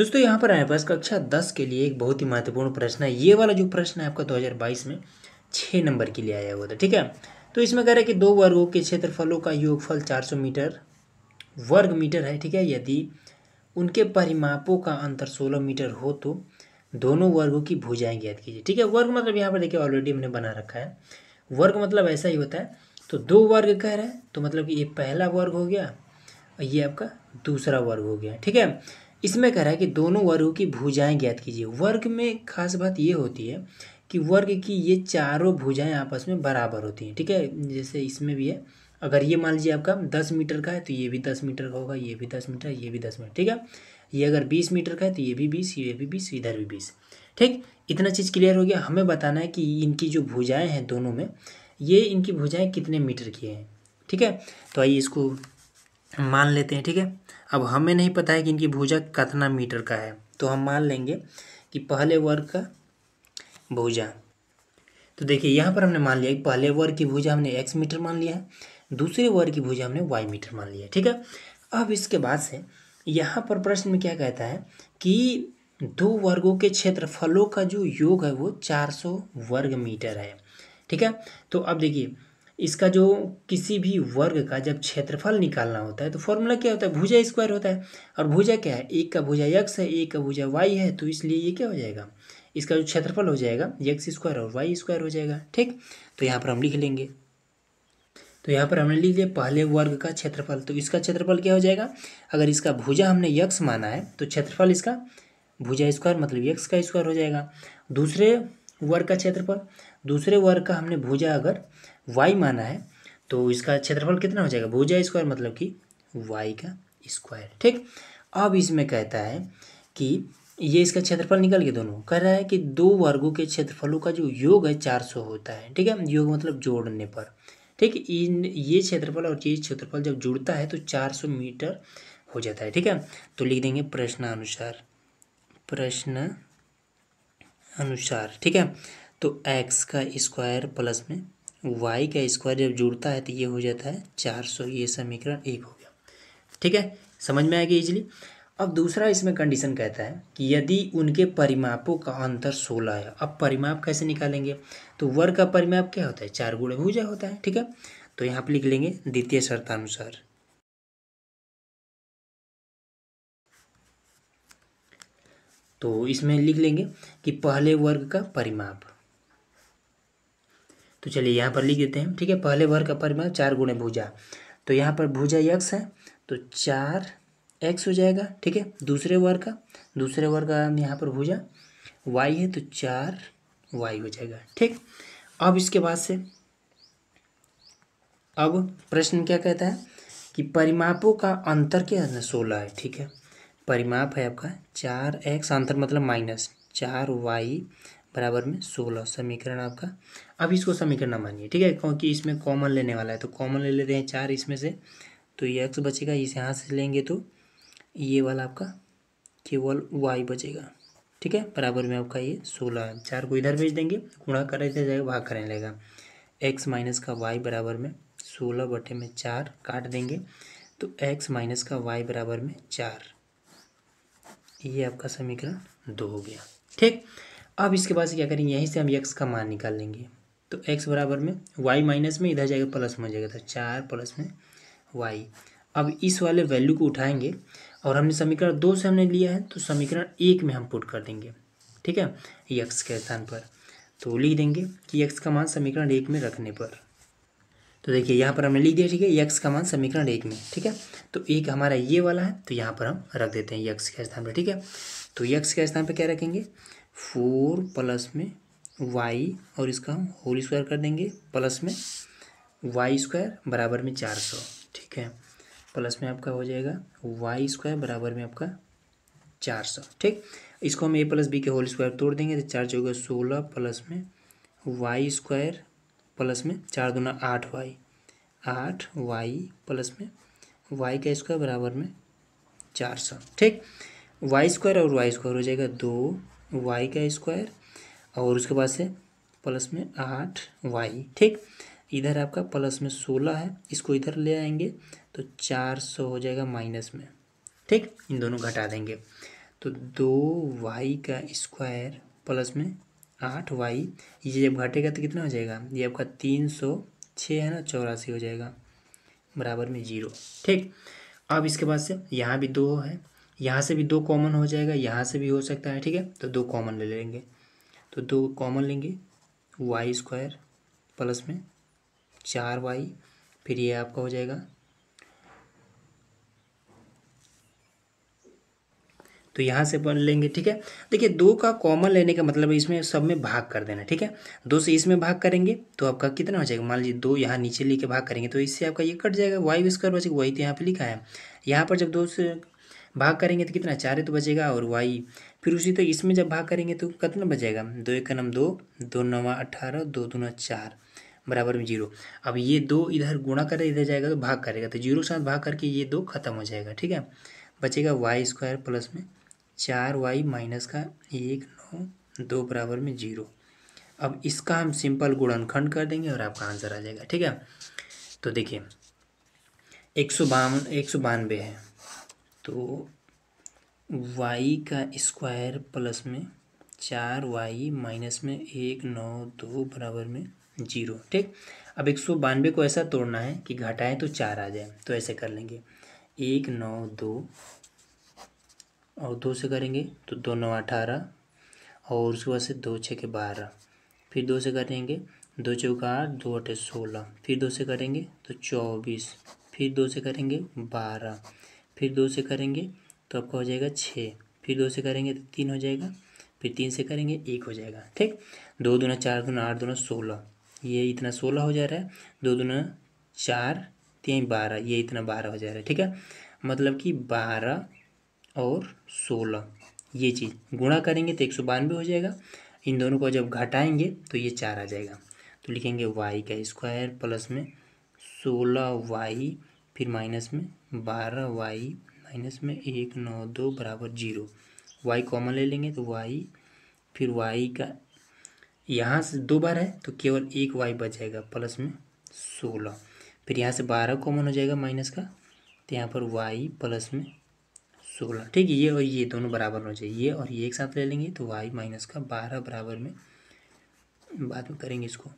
दोस्तों यहाँ पर आए बस कक्षा दस के लिए एक बहुत ही महत्वपूर्ण प्रश्न है ये वाला जो प्रश्न है आपका 2022 में छः नंबर के लिए आया हुआ था ठीक है तो इसमें कह रहा है कि दो वर्गों के क्षेत्रफलों का योगफल 400 मीटर वर्ग मीटर है ठीक है यदि उनके परिमापों का अंतर 16 मीटर हो तो दोनों वर्गों की भुजाएं ज्ञात कीजिए ठीक है वर्ग मतलब यहाँ पर देखिए ऑलरेडी हमने बना रखा है वर्ग मतलब ऐसा ही होता है तो दो वर्ग कह रहे हैं तो मतलब कि ये पहला वर्ग हो गया और ये आपका दूसरा वर्ग हो गया ठीक है इसमें कह रहा है कि दोनों वर्गों की भुजाएं ज्ञात कीजिए वर्ग में खास बात ये होती है कि वर्ग की ये चारों भुजाएं आपस में बराबर होती हैं ठीक है जैसे इसमें भी है अगर ये मान लीजिए आपका दस मीटर का है तो ये भी दस मीटर का होगा ये भी दस मीटर ये भी दस मीटर ठीक है ये अगर बीस मीटर का है तो ये भी बीस ये भी बीस इधर भी बीस ठीक इतना चीज़ क्लियर हो गया हमें बताना है कि इनकी जो भुजाएँ हैं दोनों में ये इनकी भुजाएँ कितने मीटर की हैं ठीक है तो आइए इसको मान लेते हैं ठीक है अब हमें नहीं पता है कि इनकी भुजा कितना मीटर का है तो हम मान लेंगे कि पहले वर्ग का भुजा तो देखिए यहाँ पर हमने मान लिया कि पहले वर्ग की भुजा हमने एक्स मीटर मान लिया है दूसरे वर्ग की भुजा हमने वाई मीटर मान लिया ठीक है अब इसके बाद से यहाँ पर प्रश्न में क्या कहता है कि दो वर्गों के क्षेत्रफलों का जो योग है वो चार सौ वर्ग मीटर है ठीक है तो अब देखिए इसका जो किसी भी वर्ग का जब क्षेत्रफल निकालना होता है तो फॉर्मूला क्या होता है भुजा स्क्वायर होता है और भुजा क्या है एक का भुजा यक्स है एक का भुजा वाई है तो इसलिए ये क्या हो जाएगा इसका जो क्षेत्रफल हो जाएगा यक्स स्क्वायर और वाई स्क्वायर हो जाएगा ठीक तो यहाँ पर हम लिख लेंगे तो यहाँ पर हमने लिख लिया पहले वर्ग का क्षेत्रफल तो इसका क्षेत्रफल क्या हो जाएगा अगर इसका भुजा हमने यक्स माना है तो क्षेत्रफल इसका भुजा स्क्वायर मतलब यक्स का स्क्वायर हो जाएगा दूसरे वर्ग का क्षेत्रफल दूसरे वर्ग का हमने भुजा अगर वाई माना है तो इसका क्षेत्रफल कितना हो जाएगा भुजा स्क्वायर मतलब कि वाई का स्क्वायर ठीक अब इसमें कहता है कि ये इसका क्षेत्रफल निकल के दोनों कह रहा है कि दो वर्गों के क्षेत्रफलों का जो योग है चार सौ होता है ठीक है योग मतलब जोड़ने पर ठीक इन ये क्षेत्रफल और ये क्षेत्रफल जब जुड़ता है तो चार सौ मीटर हो जाता है ठीक है तो लिख देंगे प्रश्नानुसार प्रश्न अनुसार ठीक है तो एक्स का स्क्वायर प्लस में वाई का स्क्वायर जब जुड़ता है तो ये हो जाता है चार सौ ये समीकरण एक हो गया ठीक है समझ में आएगी इजिली अब दूसरा इसमें कंडीशन कहता है कि यदि उनके परिमापों का अंतर सोलह है अब परिमाप कैसे निकालेंगे तो वर्ग का परिमाप क्या होता है चार गुणे भूजा होता है ठीक है तो यहाँ पर लिख लेंगे द्वितीय शर्तानुसार तो इसमें लिख लेंगे कि पहले वर्ग का परिमाप तो चलिए यहाँ पर लिख देते हैं ठीक है पहले वर्ग का परिमाण चार गुणे भूजा तो यहाँ पर भूजा यक्स है तो चार एक्स हो जाएगा ठीक है दूसरे वर्ग का दूसरे वर्ग का यहाँ पर भूजा वाई है तो चार वाई हो जाएगा ठीक अब इसके बाद से अब प्रश्न क्या कहता है कि परिमापों का अंतर क्या है सोलह है ठीक है परिमाप है आपका चार एक्स अंतर मतलब माइनस चार वाई बराबर में सोलह समीकरण आपका अब इसको समीकरण मानिए ठीक है क्योंकि इसमें कॉमन लेने वाला है तो कॉमन ले लेते हैं चार इसमें से तो ये एक्स बचेगा इसे यहाँ से लेंगे तो ये वाला आपका केवल वाई बचेगा ठीक है बराबर में आपका ये सोलह चार को इधर भेज देंगे गुणा कर जाएगा भाग करने लगेगा एक्स माइनस का वाई बराबर में सोलह बटे में चार काट देंगे तो एक्स माइनस का वाई बराबर में चार ये आपका समीकरण दो हो गया ठीक अब इसके बाद क्या करेंगे यहीं से हम एक्स का मान निकाल लेंगे तो एक्स बराबर में वाई माइनस में इधर जाएगा प्लस में हो जाएगा तो चार प्लस में वाई अब इस वाले वैल्यू को उठाएंगे और हमने समीकरण दो से हमने लिया है तो समीकरण एक में हम पुट कर देंगे ठीक है यक्स के स्थान पर तो लिख देंगे कि यक्स का मान समीकरण एक में रखने पर तो देखिए यहाँ पर हमने लिख दिया ठीक है यक्स का मान समीकरण एक में ठीक है तो एक हमारा ये वाला है तो यहाँ पर हम रख देते हैं यक्स के स्थान पर ठीक है तो यक्स के स्थान पर क्या रखेंगे फोर प्लस में वाई और इसका हम होल स्क्वायर कर देंगे प्लस में वाई स्क्वायर बराबर में चार सौ ठीक है प्लस में आपका हो जाएगा वाई स्क्वायर बराबर में आपका चार सौ ठीक इसको हम ए प्लस बी के होल स्क्वायर तोड़ देंगे तो चार चौगा सोलह प्लस में वाई स्क्वायर प्लस में चार दोनों आठ वाई आठ वाई प्लस में वाई का स्क्वायर बराबर में चार सौ ठीक वाई स्क्वायर और वाई स्क्वायर हो जाएगा दो वाई का स्क्वायर और उसके बाद से प्लस में आठ वाई ठीक इधर आपका प्लस में सोलह है इसको इधर ले आएंगे तो चार सौ हो जाएगा माइनस में ठीक इन दोनों घटा देंगे तो दो वाई का स्क्वायर प्लस में आठ वाई ये जब घटेगा तो कितना हो जाएगा ये आपका तीन सौ छः है ना चौरासी हो जाएगा बराबर में जीरो ठीक अब इसके बाद से यहाँ भी दो है यहाँ से भी दो कॉमन हो जाएगा यहाँ से भी हो सकता है ठीक है तो दो कॉमन ले लेंगे ले तो दो कॉमन लेंगे वाई स्क्वायर प्लस में चार वाई फिर ये आपका हो जाएगा तो यहाँ से बन लेंगे ठीक है देखिए दो का कॉमन लेने का मतलब इसमें सब में भाग कर देना ठीक है दो से इसमें भाग करेंगे तो आपका कितना हो जाएगा मान लीजिए दो यहाँ नीचे लेके भाग करेंगे तो इससे आपका ये कट जाएगा वाई स्क्वायर बचेगा वही तो यहाँ पे लिखा है यहाँ पर जब दो से भाग करेंगे तो कितना चार तो बचेगा और वाई फिर उसी तो इसमें जब भाग करेंगे तो कितना बचेगा दो एक नम दो दो नवा अठारह दो दो नौ चार बराबर में जीरो अब ये दो इधर गुणा कर इधर जाएगा तो भाग करेगा तो जीरो के साथ भाग करके ये दो खत्म हो जाएगा ठीक है बचेगा वाई स्क्वायर प्लस में चार वाई माइनस का एक नौ दो बराबर में जीरो अब इसका हम सिंपल गुणनखंड कर देंगे और आपका आंसर आ जाएगा ठीक है तो देखिए एक सौ बावन एक सौ बानवे है तो वाई का स्क्वायर प्लस में चार वाई माइनस में एक नौ दो बराबर में जीरो ठीक अब एक सौ बानवे को ऐसा तोड़ना है कि घटाएं तो चार आ जाए तो ऐसे कर लेंगे एक नौ दो और दो से करेंगे तो दो नौ अठारह और उसके बाद से दो छः के बारह फिर दो से करेंगे दो चौका आठ दो अठे सोलह फिर दो से करेंगे तो चौबीस फिर दो से करेंगे बारह फिर दो से करेंगे तो आपका हो जाएगा छः फिर दो से करेंगे तो तीन हो जाएगा फिर तीन से करेंगे एक हो जाएगा ठीक दो दूना चार दूना आठ दूना सोलह ये इतना सोलह हो जा रहा है दो दूना चार तीन बारह ये इतना बारह हो जा रहा है ठीक है मतलब कि बारह और सोलह ये चीज़ गुणा करेंगे तो एक सौ बानवे हो जाएगा इन दोनों को जब घटाएंगे तो ये चार आ जाएगा तो लिखेंगे वाई का स्क्वायर प्लस में सोलह वाई फिर माइनस में बारह वाई माइनस में एक नौ दो बराबर जीरो वाई कॉमन ले लेंगे तो वाई फिर वाई का यहाँ से दो बार है तो केवल एक वाई बच जाएगा प्लस में सोलह फिर यहाँ से बारह कॉमन हो जाएगा माइनस का तो यहाँ पर वाई प्लस में सोलह ठीक है ये और ये दोनों बराबर हो जाए ये और ये एक साथ ले लेंगे तो वाई माइनस का बारह बराबर में बाद में करेंगे इसको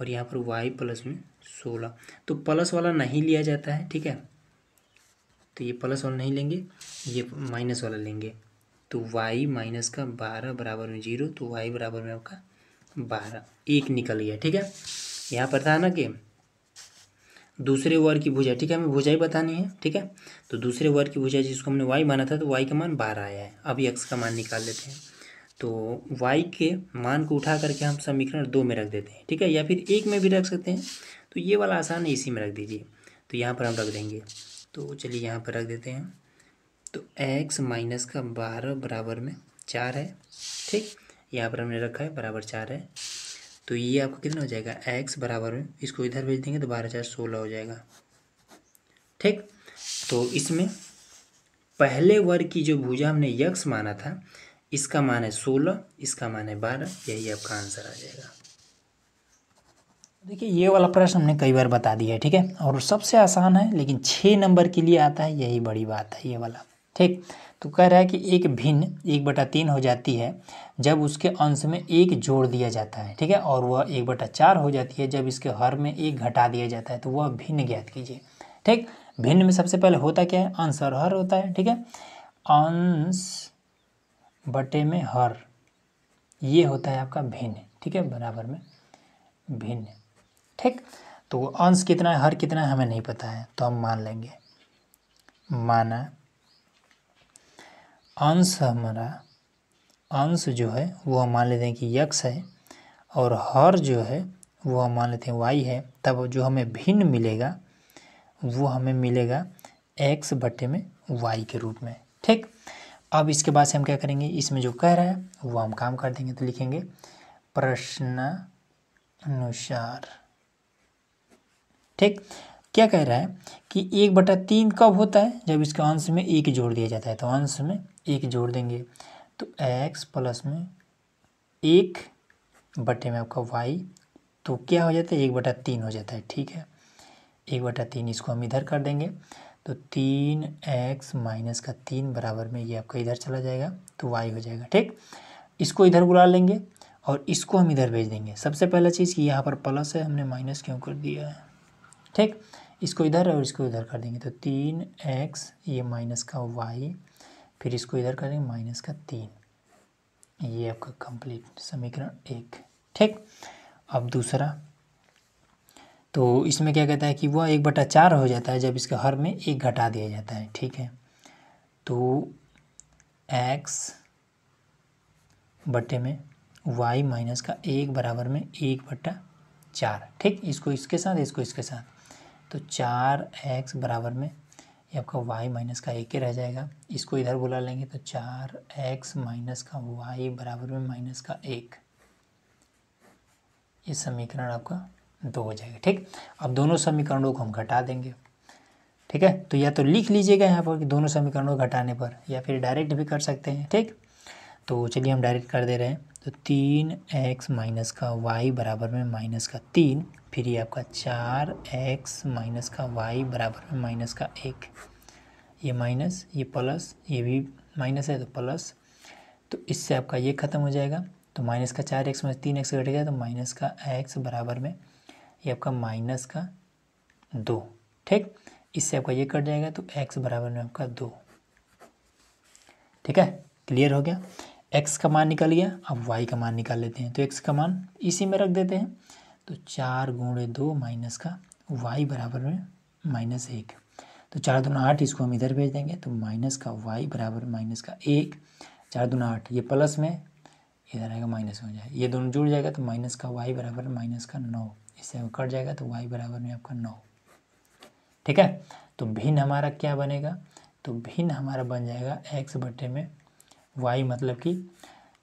और यहाँ पर वाई प्लस में सोलह तो प्लस वाला नहीं लिया जाता है ठीक है तो ये प्लस वाला नहीं लेंगे ये माइनस वाला लेंगे तो वाई माइनस का बारह बराबर में जीरो तो वाई बराबर में आपका बारह एक निकल गया ठीक है यहाँ पर था ना कि दूसरे वर्ग की भुजा ठीक है हमें भुजाई बतानी है ठीक है तो दूसरे वर्ग की भुजा जिसको हमने वाई माना था तो वाई का मान बारह आया है अभी एक्स का मान निकाल लेते हैं तो वाई के मान को उठा करके हम समीकरण दो में रख देते हैं ठीक है या फिर एक में भी रख सकते हैं तो ये वाला आसान है इसी में रख दीजिए तो यहाँ पर हम रख देंगे तो चलिए यहाँ पर रख देते हैं तो एक्स माइनस का बारह बराबर में चार है ठीक यहाँ पर हमने रखा है बराबर चार है तो ये आपको कितना हो जाएगा एक्स बराबर में इसको इधर भेज देंगे तो बारह चार सोलह हो जाएगा ठीक तो इसमें पहले वर्ग की जो भुजा हमने यक्स माना था इसका मान है सोलह इसका मान है बारह यही आपका आंसर आ जाएगा देखिए ये वाला प्रश्न हमने कई बार बता दिया है ठीक है और सबसे आसान है लेकिन छः नंबर के लिए आता है यही बड़ी बात है ये वाला ठीक तो कह रहा है कि एक भिन्न एक बटा तीन हो जाती है जब उसके अंश में एक जोड़ दिया जाता है ठीक है और वह एक बटा चार हो जाती है जब इसके हर में एक घटा दिया जाता है तो वह भिन्न ज्ञात कीजिए ठीक भिन्न में सबसे पहले होता क्या है अंश और हर होता है ठीक है अंश बटे में हर ये होता है आपका भिन्न ठीक है बराबर में भिन्न ठीक तो अंश कितना है हर कितना है हमें नहीं पता है तो हम मान लेंगे माना अंश हमारा अंश जो है वो हम मान लेते हैं कि यक्स है और हर जो है वो हम मान लेते हैं वाई है तब जो हमें भिन्न मिलेगा वो हमें मिलेगा एक्स बटे में वाई के रूप में ठीक अब इसके बाद से हम क्या करेंगे इसमें जो कह रहा है वो हम काम कर देंगे तो लिखेंगे प्रश्न अनुसार ठीक क्या कह रहा है कि एक बटा तीन कब होता है जब इसके अंश में एक जोड़ दिया जाता है तो अंश में एक जोड़ देंगे तो एक्स प्लस में एक बटे में आपका वाई तो क्या हो जाता है एक बटा तीन हो जाता है ठीक है एक बटा तीन इसको हम इधर कर देंगे तो तीन एक्स माइनस का तीन बराबर में ये आपका इधर चला जाएगा तो वाई हो जाएगा ठीक इसको इधर बुला लेंगे और इसको हम इधर भेज देंगे सबसे पहला चीज़ कि यहाँ पर प्लस है हमने माइनस क्यों कर दिया है ठीक इसको इधर और इसको इधर कर देंगे तो तीन एक्स ये माइनस का वाई फिर इसको इधर कर देंगे माइनस का तीन ये आपका कंप्लीट समीकरण एक ठीक अब दूसरा तो इसमें क्या कहता है कि वह एक बटा चार हो जाता है जब इसके हर में एक घटा दिया जाता है ठीक है तो एक्स बटे में वाई माइनस का एक बराबर में एक बटा चार ठीक इसको इसके साथ इसको इसके साथ तो चार एक्स बराबर में ये आपका वाई माइनस का एक ही रह जाएगा इसको इधर बुला लेंगे तो चार एक्स माइनस का वाई बराबर में माइनस का एक ये समीकरण आपका दो हो जाएगा ठीक अब दोनों समीकरणों को हम घटा देंगे ठीक है तो या तो लिख लीजिएगा यहाँ पर कि दोनों समीकरणों को घटाने पर या फिर डायरेक्ट भी कर सकते हैं ठीक तो चलिए हम डायरेक्ट कर दे रहे हैं तो तीन एक्स माइनस का वाई बराबर में माइनस का तीन फिर ये आपका चार एक्स माइनस का वाई बराबर में माइनस का एक ये माइनस ये प्लस ये भी माइनस है तो प्लस तो इससे आपका ये ख़त्म हो जाएगा तो माइनस का चार एक्स माइनस तीन एक्स घट गया तो माइनस का एक्स बराबर में ये आपका माइनस का दो ठीक इससे आपका ये कट जाएगा तो एक्स बराबर में आपका दो ठीक है क्लियर हो गया एक्स का मान निकल गया अब वाई का मान निकाल लेते हैं तो एक्स का मान इसी में रख देते हैं तो चार गुणे दो माइनस का वाई बराबर में माइनस एक तो चार दोनों आठ इसको हम इधर भेज देंगे तो माइनस का वाई बराबर माइनस का एक चार दोनों आठ ये प्लस में इधर आएगा माइनस हो जाएगा ये दोनों जुड़ जाएगा तो माइनस का वाई बराबर माइनस का नौ इससे कट जाएगा तो वाई बराबर में आपका नौ ठीक है तो भिन्न हमारा क्या बनेगा तो भिन्न हमारा बन जाएगा एक्स बटे में वाई मतलब कि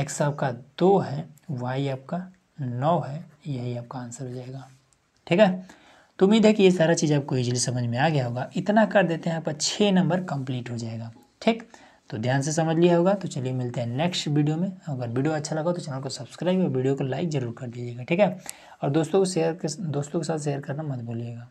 एक्स आपका दो है वाई आपका नौ है यही आपका आंसर हो जाएगा ठीक है तो उम्मीद है कि ये सारा चीज़ आपको ईजिली समझ में आ गया होगा इतना कर देते हैं आपका छः नंबर कंप्लीट हो जाएगा ठीक तो ध्यान से समझ लिया होगा तो चलिए मिलते हैं नेक्स्ट वीडियो में अगर वीडियो अच्छा लगा तो चैनल को सब्सक्राइब और वीडियो को लाइक जरूर कर दीजिएगा ठीक है और दोस्तों को शेयर के दोस्तों के साथ शेयर करना मत भूलिएगा